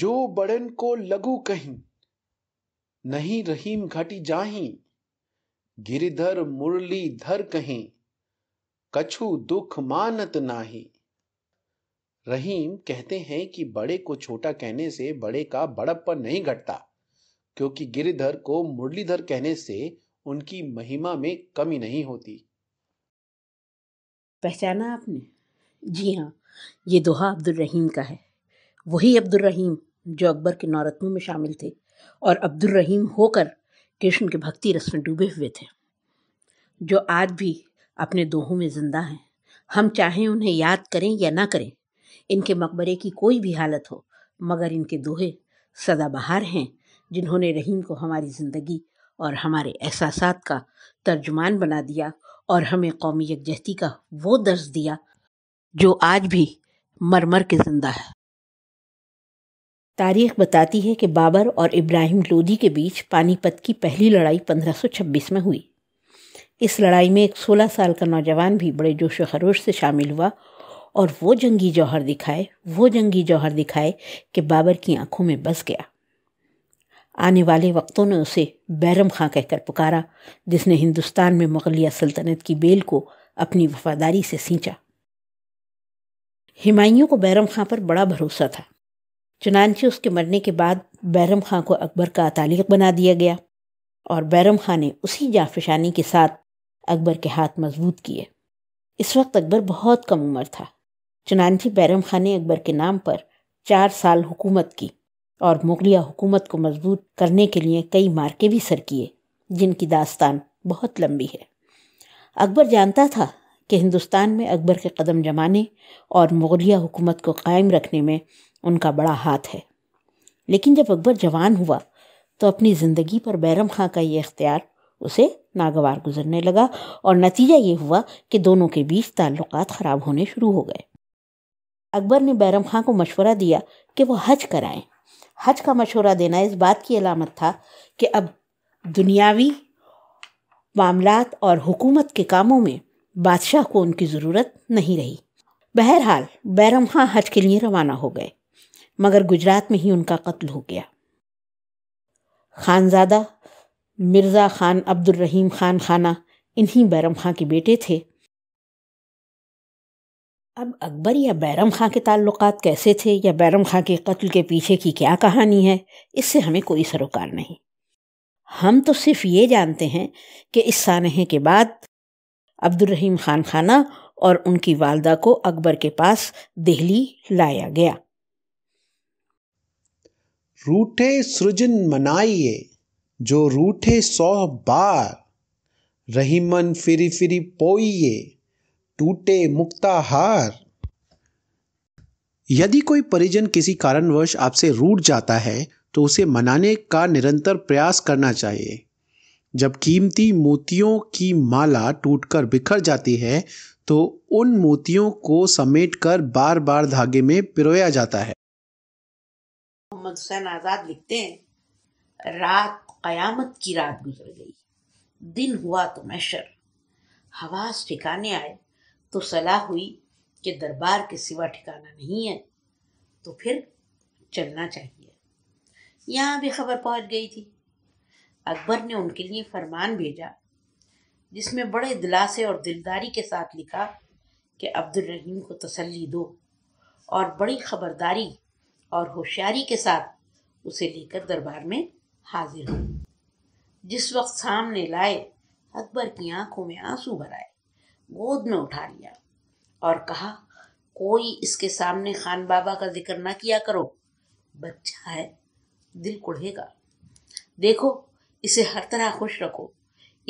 जो बड़न को लगू कहीं नहीं रहीम घटी जाही गिरिधर मुरली धर कहीं कछु दुख मानत नाही रहीम कहते हैं कि बड़े को छोटा कहने से बड़े का बड़प्पन नहीं घटता क्योंकि गिरिधर को मुरलीधर कहने से उनकी महिमा में कमी नहीं होती पहचाना आपने जी हाँ ये दोहा अब्दुल रहीम का है वही अब्दुल रहीम जो अकबर के नौरत्नों में शामिल थे और रहीम होकर कृष्ण के भक्ति रस में डूबे हुए थे जो आज भी अपने दोहों में जिंदा हैं हम चाहें उन्हें याद करें या ना करें इनके मकबरे की कोई भी हालत हो मगर इनके दोहे सदाबहार हैं जिन्होंने रहीम को हमारी ज़िंदगी और हमारे एहसास का तर्जुमान बना दिया और हमें कौमी यकजहती का वो दर्ज दिया जो आज भी मरमर के ज़िंदा है तारीख बताती है कि बाबर और इब्राहिम लोधी के बीच पानीपत की पहली लड़ाई 1526 में हुई इस लड़ाई में एक 16 साल का नौजवान भी बड़े जोश खरोश से शामिल हुआ और वो जंगी जौहर दिखाए वो जंगी जौहर दिखाए कि बाबर की आंखों में बस गया आने वाले वक्तों ने उसे बैरम खां कहकर पुकारा जिसने हिंदुस्तान में मुगलिया सल्तनत की बेल को अपनी वफादारी से सींचा हिमायूं को बैरम खां पर बड़ा भरोसा था चुनानचे उसके मरने के बाद बैरम खां को अकबर का अतालिक बना दिया गया और बैरम खां ने उसी जाफिशानी के साथ अकबर के हाथ मजबूत किए इस वक्त अकबर बहुत कम उम्र था चुनानची बैरम खां ने अकबर के नाम पर चार साल हुकूमत की और मुगलिया हुकूमत को मजबूत करने के लिए कई मार्के भी सर किए जिनकी दास्तान बहुत लंबी है अकबर जानता था कि हिंदुस्तान में अकबर के कदम जमाने और मुगलिया हुकूमत को कायम रखने में उनका बड़ा हाथ है लेकिन जब अकबर जवान हुआ तो अपनी ज़िंदगी पर बैरम खां का ये अख्तियार उसे नागवार गुजरने लगा और नतीजा ये हुआ कि दोनों के बीच ताल्लुक ख़राब होने शुरू हो गए अकबर ने बैरम खां को मशवरा दिया कि वह हज कराएं हज का मशवरा देना इस बात की अलामत था कि अब दुनियावी मामला और हुकूमत के कामों में बादशाह को उनकी ज़रूरत नहीं रही बहरहाल बैरम खां हज के लिए रवाना हो गए मगर गुजरात में ही उनका कत्ल हो गया खानजादा मिर्ज़ा खान रहीम खान खाना इन्हीं बैरम खां के बेटे थे अब अकबर या बैरम खां के ताल्लुक कैसे थे या बैरम खां के कत्ल के पीछे की क्या कहानी है इससे हमें कोई सरोकार नहीं हम तो सिर्फ ये जानते हैं कि इस सानहे के बाद रहीम खान खाना और उनकी वालदा को अकबर के पास दिल्ली लाया गया रूठे सृजन मनाइए जो रूठे सौ बार रही मन फिरी फिरी पोइए टूटे मुक्ता हार यदि कोई परिजन किसी कारणवश आपसे रूठ जाता है तो उसे मनाने का निरंतर प्रयास करना चाहिए जब कीमती मोतियों की माला टूटकर बिखर जाती है तो उन मोतियों को समेटकर बार बार धागे में पिरोया जाता है मोहम्मद हुसैन आज़ाद लिखते हैं रात क़यामत की रात गुजर गई दिन हुआ तो मैशर हवास ठिकाने आए तो सलाह हुई कि दरबार के सिवा ठिकाना नहीं है तो फिर चलना चाहिए यहाँ भी खबर पहुँच गई थी अकबर ने उनके लिए फरमान भेजा जिसमें बड़े दिलासे और दिलदारी के साथ लिखा कि अब्दुल रहीम को तसल्ली दो और बड़ी खबरदारी और होशियारी के साथ उसे लेकर दरबार में हाजिर हो जिस वक्त सामने लाए अकबर की आंखों में आंसू भराए गोद में उठा लिया और कहा कोई इसके सामने खान बाबा का जिक्र ना किया करो बच्चा है दिल कुढ़ेगा देखो इसे हर तरह खुश रखो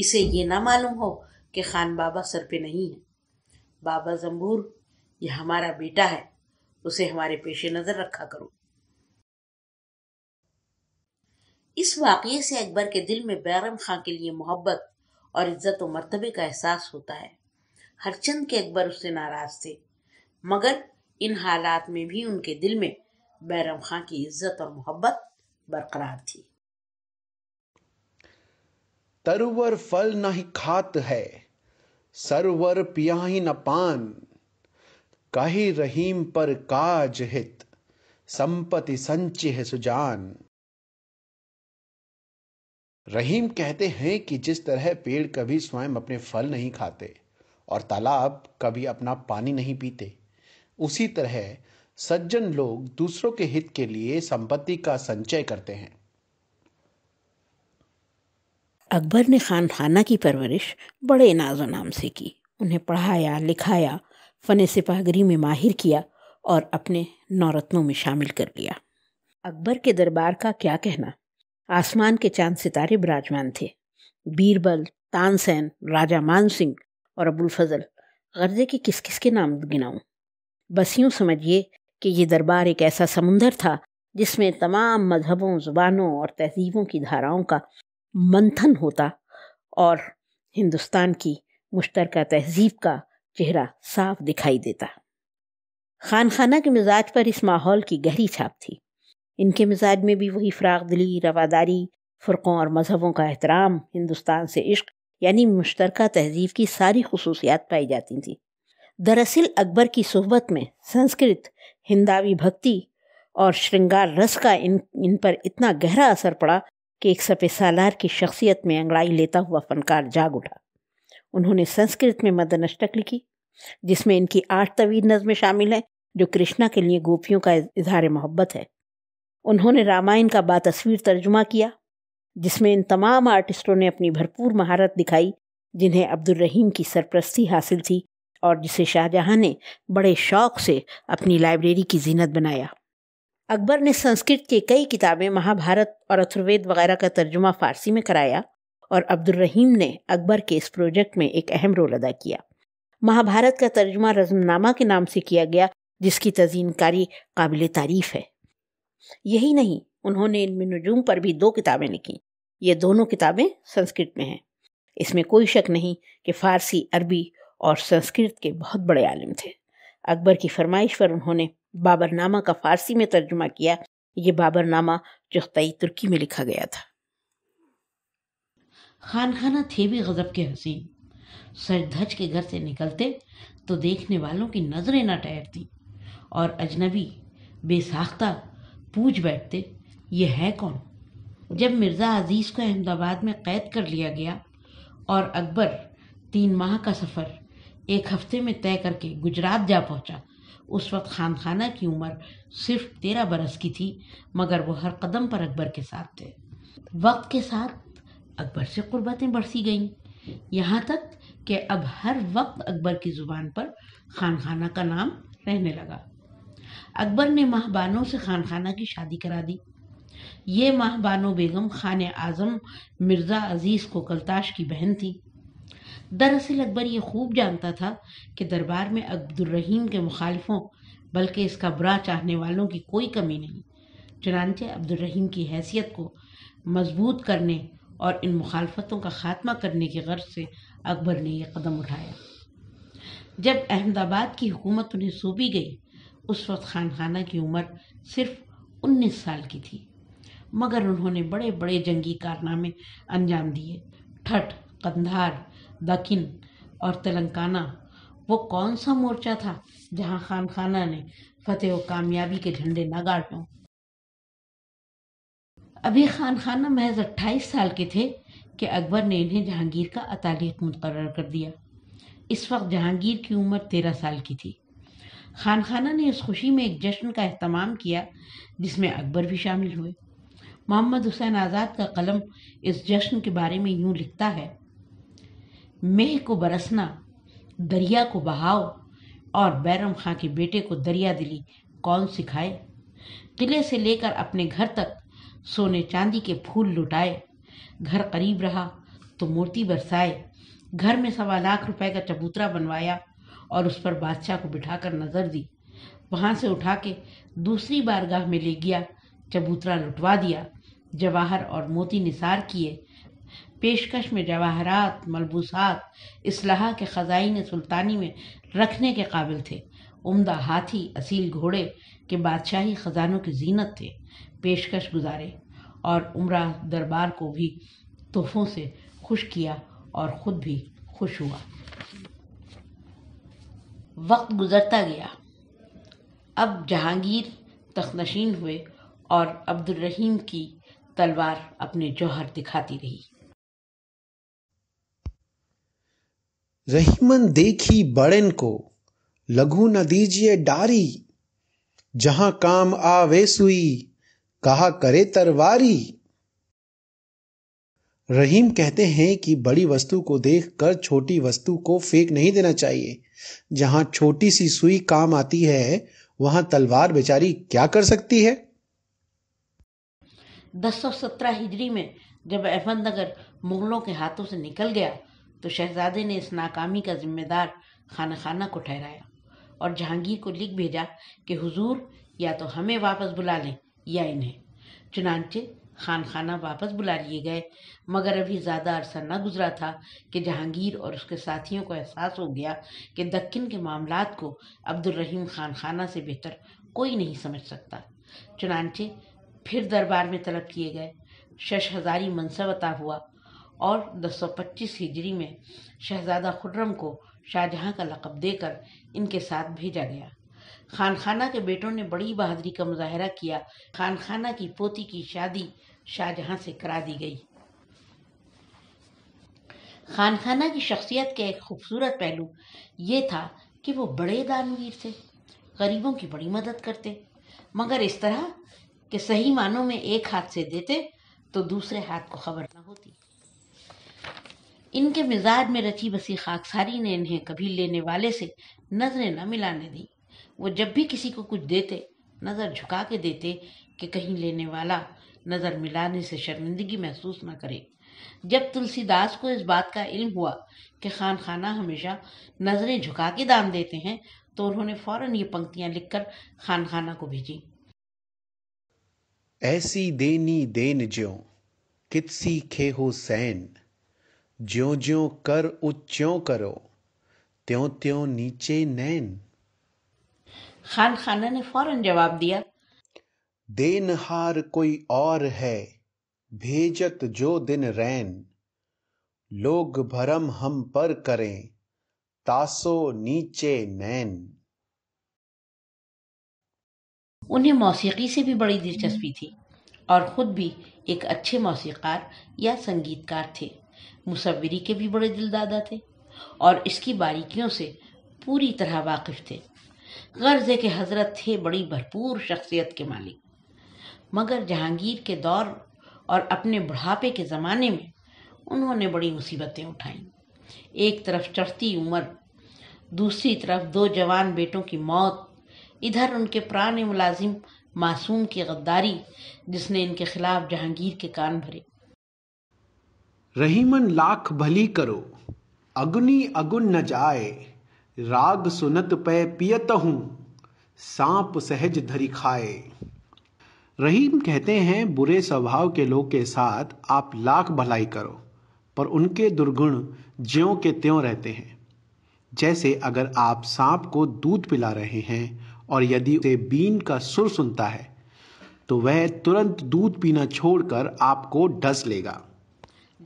इसे ये ना मालूम हो कि खान बाबा सर पे नहीं है बाबा जम्बूर यह हमारा बेटा है उसे हमारे पेशे नजर रखा करो इस वाक्य से अकबर के दिल में बैरम खां के लिए मोहब्बत और इज्जत व मरतबे का एहसास होता है हरचंद के अकबर उससे नाराज थे मगर इन हालात में भी उनके दिल में बैरम खां की इज्जत और मोहब्बत बरकरार थी तरवर फल न ही खात है सरवर पिया ही न पान कही रहीम पर काज हित संपति है सुजान रहीम कहते हैं कि जिस तरह पेड़ कभी स्वयं अपने फल नहीं खाते और तालाब कभी अपना पानी नहीं पीते उसी तरह सज्जन लोग दूसरों के हित के लिए संपत्ति का संचय करते हैं अकबर ने खान खाना की परवरिश बड़े नाजो नाम से की उन्हें पढ़ाया लिखाया फ़न सिपाहगरी में माहिर किया और अपने नौरत्नों में शामिल कर लिया अकबर के दरबार का क्या कहना आसमान के चांद सितारे विराजमान थे बीरबल तानसेन राजा मान सिंह और अबुल फजल गर्जे के किस किस के नाम गिनाऊं बस यूँ समझिए कि ये दरबार एक ऐसा समुंदर था जिसमें तमाम मजहबों ज़ुबानों और तहजीबों की धाराओं का मंथन होता और हिंदुस्तान की मुश्तरक तहजीब का चेहरा साफ दिखाई देता खानखाना के मिजाज पर इस माहौल की गहरी छाप थी इनके मिजाज में भी वही फ़राग दिली रवादारी फ़िरक़ों और मज़हबों का एहतराम हिंदुस्तान से इश्क यानी मुश्तरक तहजीब की सारी खसूसियात पाई जाती थी दरअसल अकबर की सोहबत में संस्कृत हिंदावी भक्ति और श्रृंगार रस का इन इन पर इतना गहरा असर पड़ा कि एक सफ़े सालार की शख्सियत में अंगड़ाई लेता हुआ फ़नकार जाग उठा उन्होंने संस्कृत में मदनष्टक लिखी जिसमें इनकी आठ तवीर नज़में शामिल हैं जो कृष्णा के लिए गोपियों का इजहार मोहब्बत है उन्होंने रामायण का बातस्वीर तर्जुमा किया जिसमें इन तमाम आर्टिस्टों ने अपनी भरपूर महारत दिखाई जिन्हें अब्दुलरहीम की सरप्रस्ती हासिल थी और जिसे शाहजहां ने बड़े शौक से अपनी लाइब्रेरी की जीनत बनाया अकबर ने संस्कृत के कई किताबें महाभारत और अथुर्वेद वगैरह का तर्जुमा फारसी में कराया और अब्दुलरहीम ने अकबर के इस प्रोजेक्ट में एक अहम रोल अदा किया महाभारत का तर्जुमा रजमनामा के नाम से किया गया जिसकी तजीनकारी काबिल तारीफ है यही नहीं उन्होंने इनमें नजूम पर भी दो किताबें लिखी ये दोनों किताबें संस्कृत में हैं इसमें कोई शक नहीं कि फारसी अरबी और संस्कृत के बहुत बड़े आलिम थे अकबर की फरमाइश पर उन्होंने बाबरनामा का फारसी में तर्जुमा किया ये बाबरनामा चुख्तई तुर्की में लिखा गया था खान खाना थे भी गज़ब के हसीन सर धज के घर से निकलते तो देखने वालों की नज़रें न ठहरती और अजनबी बेसाख्ता पूछ बैठते ये है कौन जब मिर्ज़ा अजीज़ को अहमदाबाद में कैद कर लिया गया और अकबर तीन माह का सफ़र एक हफ्ते में तय करके गुजरात जा पहुंचा उस वक्त खान खाना की उम्र सिर्फ तेरह बरस की थी मगर वो हर कदम पर अकबर के साथ थे वक्त के साथ अकबर से क़ुरबतें बढ़ती गईं यहाँ तक कि अब हर वक्त अकबर की ज़ुबान पर खान खाना का नाम रहने लगा अकबर ने माहबानों से खान खाना की शादी करा दी ये माहबानो बेगम खान आज़म मिर्ज़ा अजीज़ को कलताश की बहन थी दरअसल अकबर ये खूब जानता था कि दरबार में अब्दुलरहीम के मुखालफों बल्कि इसका बुरा चाहने वालों की कोई कमी नहीं चनानचे अब्दुलरहीम की हैसियत को मजबूत करने और इन मुखालफतों का खात्मा करने की गर्ज से अकबर ने यह कदम उठाया जब अहमदाबाद की हुकूमत उन्हें सौंपी गई उस वक्त खान खाना की उम्र सिर्फ उन्नीस साल की थी मगर उन्होंने बड़े बड़े जंगी कारनामे अंजाम दिए ठठ कंधार दखन और तेलंगाना वो कौन सा मोर्चा था जहां खान खाना ने फतेह और कामयाबी के झंडे न गाड़ अभी खान खाना महज अट्ठाईस साल के थे कि अकबर ने इन्हें जहांगीर का अतालिक मुकर कर दिया इस वक्त जहांगीर की उम्र तेरह साल की थी खान खाना ने इस खुशी में एक जश्न का अहतमाम किया जिसमें अकबर भी शामिल हुए मोहम्मद हुसैन आज़ाद का कलम इस जश्न के बारे में यूं लिखता है मेह को बरसना दरिया को बहाओ और बैरम खां के बेटे को दरिया दिली कौन सिखाए किले से लेकर अपने घर तक सोने चांदी के फूल लुटाए घर करीब रहा तो मोती बरसाए घर में सवा लाख रुपए का चबूतरा बनवाया और उस पर बादशाह को बिठाकर नजर दी वहां से उठा के दूसरी बारगाह में ले गया चबूतरा लुटवा दिया जवाहर और मोती निसार किए पेशकश में जवाहरात मलबूसात इसलाह के ख़जाइन सुल्तानी में रखने के काबिल थे उम्दा हाथी असील घोड़े के बादशाही ख़जानों की जीनत थे पेशकश गुजारे और उम्र दरबार को भी तोहफों से खुश किया और ख़ुद भी खुश हुआ वक्त गुजरता गया अब जहांगीर तखनशीन हुए और अब्दुलरहीम की तलवार अपने जौहर दिखाती रही रहीमन देखी बड़न को लघु न दीजिए डारी जहां काम आवे सुई कहा करे तरवारी रहीम कहते हैं कि बड़ी वस्तु को देख कर छोटी वस्तु को फेंक नहीं देना चाहिए जहां छोटी सी सुई काम आती है वहां तलवार बेचारी क्या कर सकती है दस सौ सत्रह हिजरी में जब अहमदनगर मुगलों के हाथों से निकल गया तो शहजादे ने इस नाकामी का जिम्मेदार खाना खाना को ठहराया और जहांगीर को लिख भेजा कि हुजूर या तो हमें वापस बुला लें या इन्हें चुनानचे खान खाना वापस बुला लिए गए मगर अभी ज़्यादा अरसा न गुजरा था कि जहांगीर और उसके साथियों को एहसास हो गया कि दक्कन के मामला को अब्दुलरहीम खान खाना से बेहतर कोई नहीं समझ सकता चुनानचे फिर दरबार में तलब किए गए शश हज़ारी मनसब अता हुआ और दस सौ पच्चीस हिजरी में शहजादा खुर्रम को शाहजहाँ का लकब देकर इनके साथ भेजा गया खानखाना के बेटों ने बड़ी बहादुरी का मुजाहरा किया खानखाना की पोती की शादी शाहजहां से करा दी गई खान खाना की शख्सियत का एक खूबसूरत पहलू ये था कि वो बड़े दानवीर थे गरीबों की बड़ी मदद करते मगर इस तरह कि सही मानों में एक हाथ से देते तो दूसरे हाथ को खबर ना होती इनके मिजाज में रची बसी खाकसारी ने इन्हें कभी लेने वाले से नजरें न मिलाने दी वो जब भी किसी को कुछ देते नज़र झुका के देते कि कहीं लेने वाला नज़र मिलाने से शर्मिंदगी महसूस ना करे जब तुलसीदास को इस बात का इल्म हुआ कि खान खाना हमेशा नज़रें झुका के दान देते हैं तो उन्होंने फौरन ये पंक्तियां लिखकर खान खाना को भेजी ऐसी देनी देन ज्यो कितसी खे हो सैन ज्यो ज्यो कर उच्चों करो त्यों त्यों नीचे नैन खान खाना ने फौरन जवाब दिया देनहार कोई और है भेजत जो दिन रैन लोग भरम हम पर करें तासो नीचे नैन उन्हें मौसीकी से भी बड़ी दिलचस्पी थी और ख़ुद भी एक अच्छे मौसीकार या संगीतकार थे मुसविरी के भी बड़े दिलदादा थे और इसकी बारीकियों से पूरी तरह वाकिफ थे गर्ज के हजरत थे बड़ी भरपूर शख्सियत के मालिक मगर जहांगीर के दौर और अपने बुढ़ापे के ज़माने में उन्होंने बड़ी मुसीबतें उठाई एक तरफ चढ़ती उम्र दूसरी तरफ दो जवान बेटों की मौत इधर उनके पुराने मुलाजिम मासूम की गद्दारी जिसने इनके खिलाफ जहांगीर के कान भरे रहीमन लाख भली करो अगुनी अगुन न जाए राग सुनत पै पियत हूं सांप सहज धरी खाए रहीम कहते हैं बुरे स्वभाव के लोग के साथ आप लाख भलाई करो पर उनके दुर्गुण ज्यों के त्यों रहते हैं जैसे अगर आप सांप को दूध पिला रहे हैं और यदि उसे बीन का सुर सुनता है तो वह तुरंत दूध पीना छोड़कर आपको डस लेगा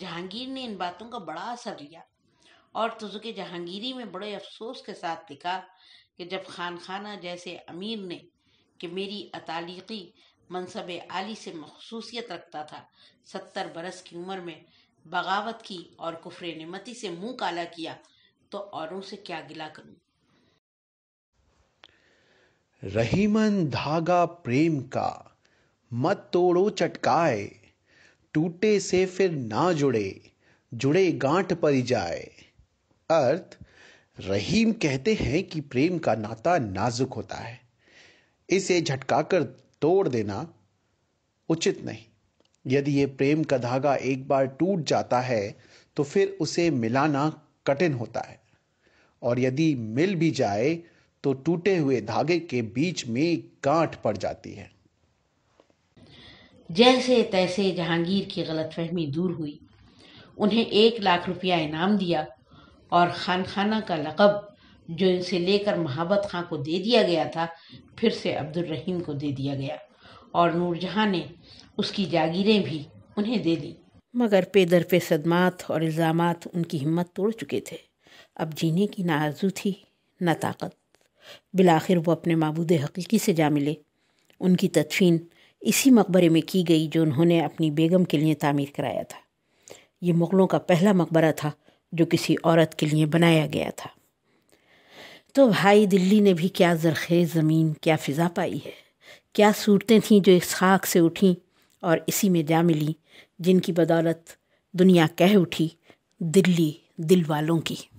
जहांगीर ने इन बातों का बड़ा असर लिया और तुजुक जहांगीरी में बड़े अफसोस के साथ लिखा कि जब खान खाना जैसे अमीर ने कि मेरी अतालीकी मनसब आली से मखसूसियत रखता था सत्तर बरस की उम्र में बगावत की और कुफर नमती से मुंह काला किया तो औरों से क्या गिला करूं रहीमन धागा प्रेम का मत तोड़ो चटकाए टूटे से फिर ना जुड़े जुड़े गांठ पर जाए अर्थ रहीम कहते हैं कि प्रेम का नाता नाजुक होता है इसे झटकाकर तोड़ देना उचित नहीं यदि ये प्रेम का धागा एक बार टूट जाता है तो फिर उसे मिलाना कठिन होता है और यदि मिल भी जाए तो टूटे हुए धागे के बीच में गांठ पड़ जाती है जैसे तैसे जहांगीर की गलतफहमी दूर हुई उन्हें एक लाख रुपया इनाम दिया और खान खाना का लक़ब जो इनसे लेकर महाबत खां को दे दिया गया था फिर से रहीम को दे दिया गया और नूरजहाँ ने उसकी जागीरें भी उन्हें दे दी मगर दर पे सदमात और इल्ज़ाम उनकी हिम्मत तोड़ चुके थे अब जीने की ना आर्ज़ू थी न ताकत बिलाखिर वो अपने मबूद हकीकी से जा मिले उनकी तदफीन इसी मकबरे में की गई जो उन्होंने अपनी बेगम के लिए तामीर कराया था ये मुग़लों का पहला मकबरा था जो किसी औरत के लिए बनाया गया था तो भाई दिल्ली ने भी क्या जरखेज़ ज़मीन क्या फ़िज़ा पाई है क्या सूरतें थीं जो इस खाक से उठीं और इसी में जा मिली जिनकी बदौलत दुनिया कह उठी दिल्ली दिल वालों की